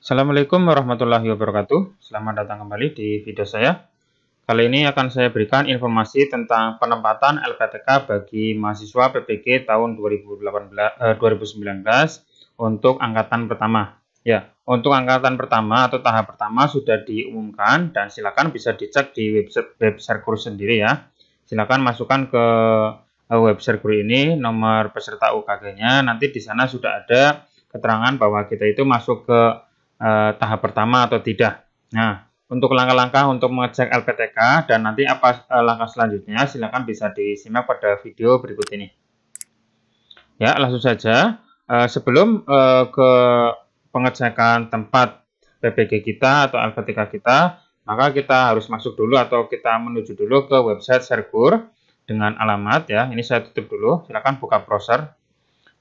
Assalamualaikum warahmatullahi wabarakatuh Selamat datang kembali di video saya Kali ini akan saya berikan informasi tentang penempatan LPTK bagi mahasiswa PPG tahun 2018, eh, 2019 untuk angkatan pertama Ya, untuk angkatan pertama atau tahap pertama sudah diumumkan dan silakan bisa dicek di website web Serkur sendiri ya Silakan masukkan ke eh, web Serkur ini nomor peserta UKG-nya nanti di sana sudah ada keterangan bahwa kita itu masuk ke eh, tahap pertama atau tidak. Nah, untuk langkah-langkah untuk mengecek LPTK dan nanti apa eh, langkah selanjutnya silakan bisa disimak pada video berikut ini. Ya, langsung saja eh, sebelum eh, ke pengecekan tempat PPG kita atau LPTK kita, maka kita harus masuk dulu atau kita menuju dulu ke website Sergur dengan alamat ya. Ini saya tutup dulu, silakan buka browser.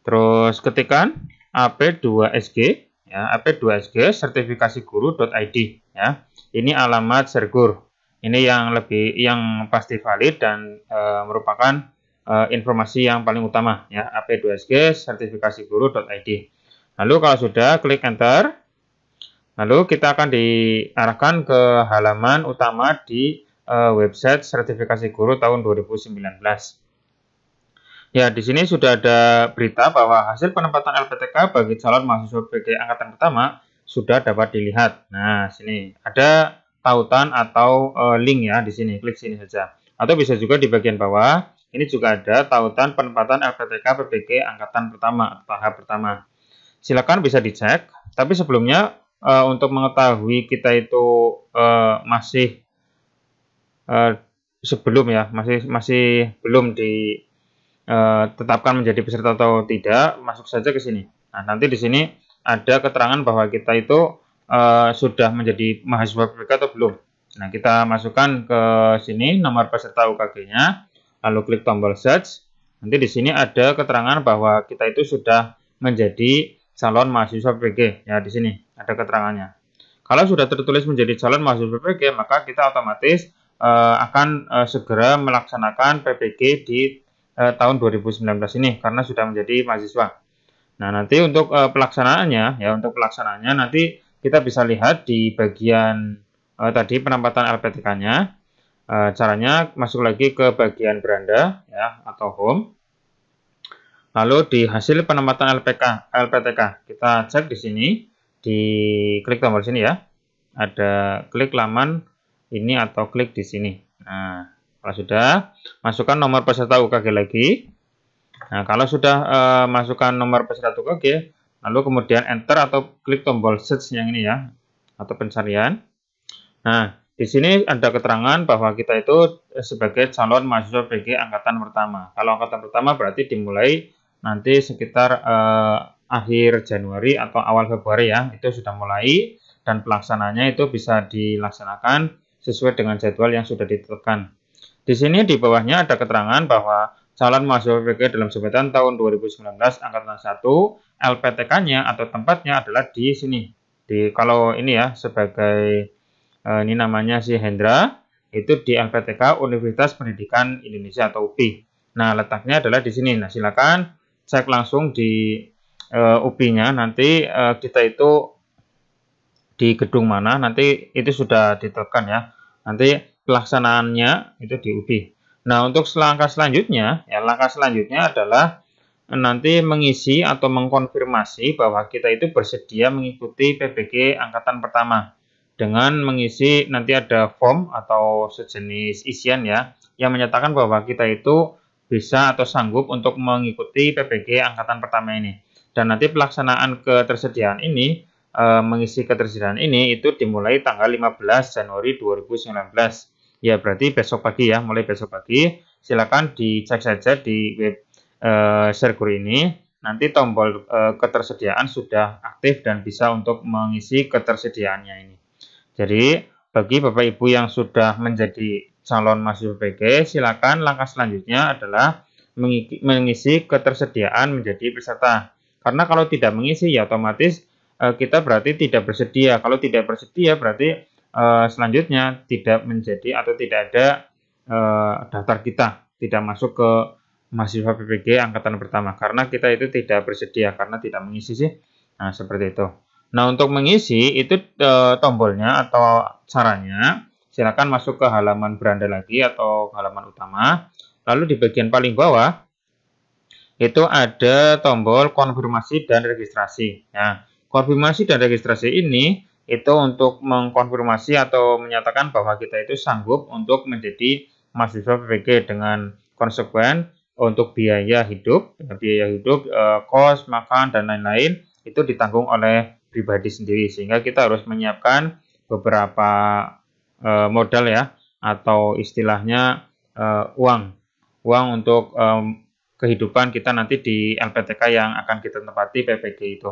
Terus ketikkan ap2sg ya ap2sg sertifikasi guru.id ya. Ini alamat sergur. Ini yang lebih yang pasti valid dan e, merupakan e, informasi yang paling utama ya ap2sg sertifikasi guru.id. Lalu kalau sudah klik enter. Lalu kita akan diarahkan ke halaman utama di e, website sertifikasi guru tahun 2019. Ya, di sini sudah ada berita bahwa hasil penempatan LPTK bagi calon mahasiswa PG angkatan pertama sudah dapat dilihat. Nah, sini ada tautan atau e, link ya di sini, klik sini saja. Atau bisa juga di bagian bawah, ini juga ada tautan penempatan LPTK PPG angkatan pertama tahap pertama. Silakan bisa dicek, tapi sebelumnya e, untuk mengetahui kita itu e, masih sebelum ya, masih masih belum di Eh, tetapkan menjadi peserta atau tidak, masuk saja ke sini. Nah, nanti di sini ada keterangan bahwa kita itu e, sudah menjadi mahasiswa PPK atau belum. Nah, kita masukkan ke sini nomor peserta UKG-nya, lalu klik tombol search. Nanti di sini ada keterangan bahwa kita itu sudah menjadi calon mahasiswa PPG. Ya, di sini ada keterangannya. Kalau sudah tertulis menjadi calon mahasiswa PPG, maka kita otomatis eh, akan segera melaksanakan PPG di eh, tahun 2019 ini karena sudah menjadi mahasiswa. Nah, nanti untuk eh, pelaksanaannya ya untuk pelaksanaannya nanti kita bisa lihat di bagian eh, tadi penempatan LPTK-nya. Eh, caranya masuk lagi ke bagian beranda ya atau home. Lalu di hasil penempatan LPK LPTK kita cek di sini di klik tombol sini ya. Ada klik laman ini atau klik di sini. Nah, kalau sudah, masukkan nomor peserta UKG lagi. Nah, kalau sudah uh, masukkan nomor peserta UKG, lalu kemudian enter atau klik tombol search yang ini ya, atau pencarian. Nah, di sini ada keterangan bahwa kita itu eh, sebagai calon mahasiswa BG angkatan pertama. Kalau angkatan pertama berarti dimulai nanti sekitar eh, akhir Januari atau awal Februari ya, itu sudah mulai dan pelaksananya itu bisa dilaksanakan sesuai dengan jadwal yang sudah ditetapkan. Di sini di bawahnya ada keterangan bahwa calon mahasiswa PPG dalam jabatan tahun 2019 angkatan 1 LPTK-nya atau tempatnya adalah di sini. Di kalau ini ya sebagai e, ini namanya si Hendra itu di LPTK Universitas Pendidikan Indonesia atau UPI. Nah, letaknya adalah di sini. Nah, silakan cek langsung di uh, e, UPI-nya nanti uh, kita itu di gedung mana nanti itu sudah ditekan ya. Nanti pelaksanaannya itu di Nah, untuk langkah selanjutnya, ya langkah selanjutnya adalah nanti mengisi atau mengkonfirmasi bahwa kita itu bersedia mengikuti PBG angkatan pertama dengan mengisi nanti ada form atau sejenis isian ya yang menyatakan bahwa kita itu bisa atau sanggup untuk mengikuti PBG angkatan pertama ini. Dan nanti pelaksanaan ketersediaan ini, eh, mengisi ketersediaan ini itu dimulai tanggal 15 Januari 2019. Ya, berarti besok pagi ya, mulai besok pagi. Silakan dicek saja di web uh, eh, Sergur ini. Nanti tombol uh, ketersediaan sudah aktif dan bisa untuk mengisi ketersediaannya ini. Jadi, bagi Bapak Ibu yang sudah menjadi calon mahasiswa PG, silakan langkah selanjutnya adalah mengisi ketersediaan menjadi peserta. Karena kalau tidak mengisi ya otomatis eh, kita berarti tidak bersedia. Kalau tidak bersedia berarti Eh, selanjutnya tidak menjadi atau tidak ada eh, daftar kita, tidak masuk ke mahasiswa PPG angkatan pertama karena kita itu tidak bersedia karena tidak mengisi sih. Nah, seperti itu. Nah, untuk mengisi itu eh, tombolnya atau caranya silakan masuk ke halaman beranda lagi atau halaman utama. Lalu di bagian paling bawah itu ada tombol konfirmasi dan registrasi. Nah, konfirmasi dan registrasi ini itu untuk mengkonfirmasi atau menyatakan bahwa kita itu sanggup untuk menjadi mahasiswa PPG dengan konsekuen untuk biaya hidup, biaya hidup, e, kos, makan dan lain-lain itu ditanggung oleh pribadi sendiri sehingga kita harus menyiapkan beberapa e, modal ya atau istilahnya e, uang, uang untuk kehidupan kita nanti di LPTK yang akan kita tempati PPG itu.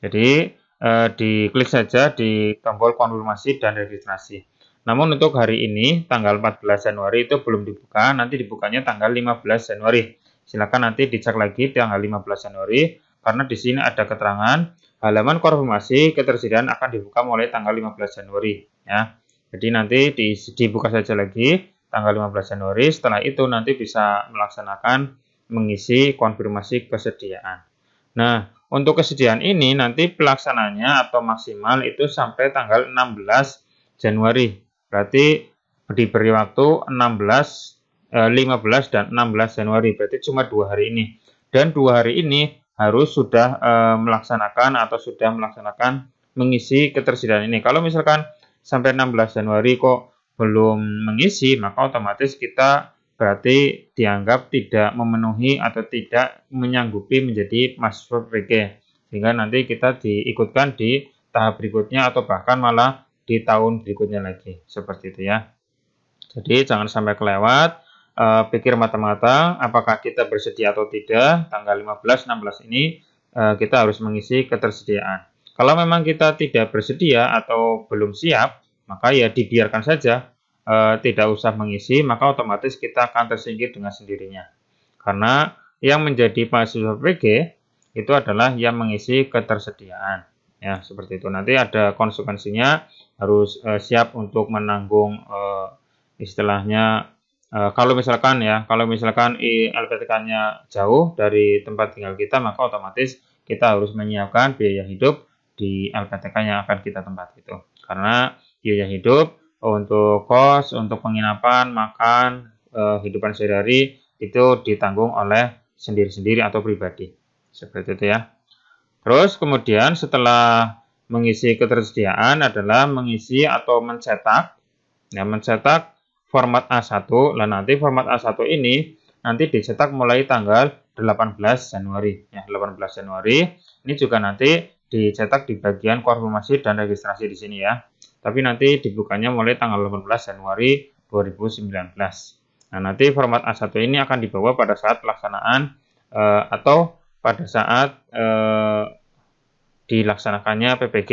Jadi eh, diklik saja di tombol konfirmasi dan registrasi. Namun untuk hari ini tanggal 14 Januari itu belum dibuka, nanti dibukanya tanggal 15 Januari. Silakan nanti dicek lagi tanggal 15 Januari karena di sini ada keterangan halaman konfirmasi ketersediaan akan dibuka mulai tanggal 15 Januari ya. Jadi nanti di, dibuka saja lagi tanggal 15 Januari. Setelah itu nanti bisa melaksanakan mengisi konfirmasi kesediaan. Nah, untuk kesediaan ini nanti pelaksananya atau maksimal itu sampai tanggal 16 Januari. Berarti diberi waktu 16, 15 eh, dan 16 Januari. Berarti cuma dua hari ini. Dan dua hari ini harus sudah eh, melaksanakan atau sudah melaksanakan mengisi ketersediaan ini. Kalau misalkan sampai 16 Januari kok belum mengisi, maka otomatis kita berarti dianggap tidak memenuhi atau tidak menyanggupi menjadi mahasiswa PPG sehingga nanti kita diikutkan di tahap berikutnya atau bahkan malah di tahun berikutnya lagi seperti itu ya jadi jangan sampai kelewat e, pikir mata-mata apakah kita bersedia atau tidak tanggal 15-16 ini e, kita harus mengisi ketersediaan kalau memang kita tidak bersedia atau belum siap maka ya dibiarkan saja e, tidak usah mengisi, maka otomatis kita akan tersingkir dengan sendirinya. Karena yang menjadi mahasiswa PG itu adalah yang mengisi ketersediaan. Ya, seperti itu. Nanti ada konsekuensinya harus e, siap untuk menanggung e, istilahnya e, kalau misalkan ya, kalau misalkan LPTK-nya jauh dari tempat tinggal kita, maka otomatis kita harus menyiapkan biaya hidup di LPTK yang akan kita tempat itu. Karena biaya hidup Oh, untuk kos, untuk penginapan, makan, eh, hidupan sehari-hari itu ditanggung oleh sendiri-sendiri atau pribadi. Seperti itu ya. Terus kemudian setelah mengisi ketersediaan adalah mengisi atau mencetak. Ya, mencetak format A1. Lah nanti format A1 ini nanti dicetak mulai tanggal 18 Januari. Ya, 18 Januari. Ini juga nanti dicetak di bagian konfirmasi dan registrasi di sini ya tapi nanti dibukanya mulai tanggal 18 Januari 2019. Nah, nanti format A1 ini akan dibawa pada saat pelaksanaan eh, atau pada saat eh, dilaksanakannya PPG.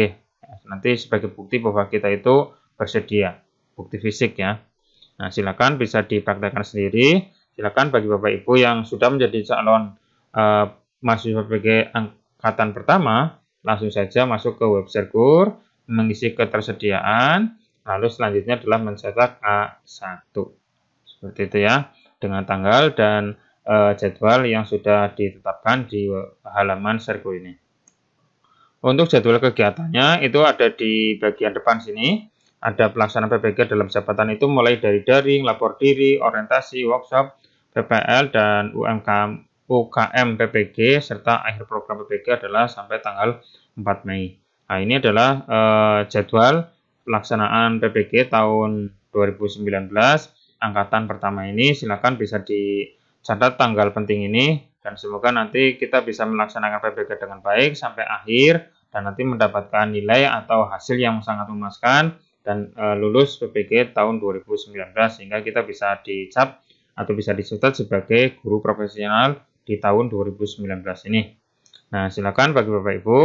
Nanti sebagai bukti bahwa kita itu bersedia, bukti fisik ya. Nah, silakan bisa dipraktekkan sendiri. Silakan bagi Bapak Ibu yang sudah menjadi calon eh, mahasiswa PPG angkatan pertama, langsung saja masuk ke web Sergur mengisi ketersediaan, lalu selanjutnya adalah mencetak A1. Seperti itu ya, dengan tanggal dan e, jadwal yang sudah ditetapkan di halaman Sergo ini. Untuk jadwal kegiatannya itu ada di bagian depan sini. Ada pelaksanaan PPG dalam jabatan itu mulai dari daring, lapor diri, orientasi, workshop, PPL, dan UMKM, UKM PPG, serta akhir program PPG adalah sampai tanggal 4 Mei. Nah, ini adalah eh, jadwal pelaksanaan PPG tahun 2019 angkatan pertama ini. Silakan bisa dicatat tanggal penting ini dan semoga nanti kita bisa melaksanakan PPG dengan baik sampai akhir dan nanti mendapatkan nilai atau hasil yang sangat memuaskan dan e, lulus PPG tahun 2019 sehingga kita bisa dicap atau bisa dicatat sebagai guru profesional di tahun 2019 ini. Nah, silakan bagi Bapak Ibu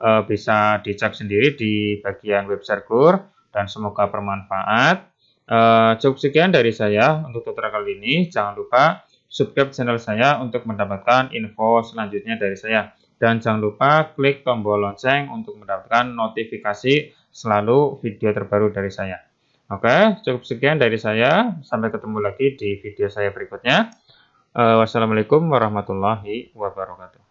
uh, bisa dicek sendiri di bagian web server dan semoga bermanfaat. Uh, cukup sekian dari saya untuk tutorial kali ini. Jangan lupa subscribe channel saya untuk mendapatkan info selanjutnya dari saya. Dan jangan lupa klik tombol lonceng untuk mendapatkan notifikasi selalu video terbaru dari saya. Oke, cukup sekian dari saya. Sampai ketemu lagi di video saya berikutnya. Uh, wassalamualaikum warahmatullahi wabarakatuh.